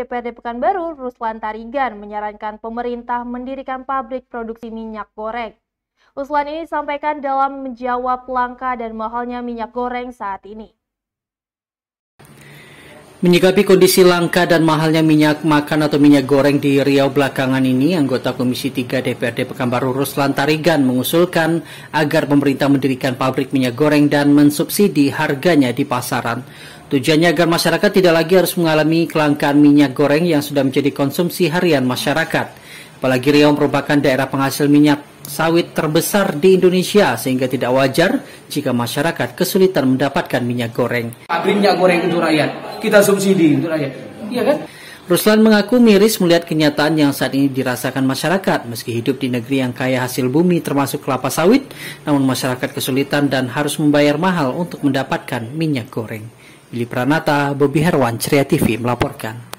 DPRD Pekanbaru, Ruslan Tarigan, menyarankan pemerintah mendirikan pabrik produksi minyak goreng. Usulan ini disampaikan dalam menjawab langka dan mahalnya minyak goreng saat ini. Menyikapi kondisi langka dan mahalnya minyak makan atau minyak goreng di Riau belakangan ini, anggota Komisi 3 DPRD Pekanbaru Ruslan Tarigan mengusulkan agar pemerintah mendirikan pabrik minyak goreng dan mensubsidi harganya di pasaran. Tujuannya agar masyarakat tidak lagi harus mengalami kelangkaan minyak goreng yang sudah menjadi konsumsi harian masyarakat. Apalagi Riau merupakan daerah penghasil minyak sawit terbesar di Indonesia sehingga tidak wajar jika masyarakat kesulitan mendapatkan minyak goreng. Pabrik minyak goreng untuk rakyat kita subsidi untuk rakyat. iya kan Ruslan mengaku miris melihat kenyataan yang saat ini dirasakan masyarakat. Meski hidup di negeri yang kaya hasil bumi termasuk kelapa sawit, namun masyarakat kesulitan dan harus membayar mahal untuk mendapatkan minyak goreng. Billy Pranata, Bobi Herwan, Ceria TV melaporkan.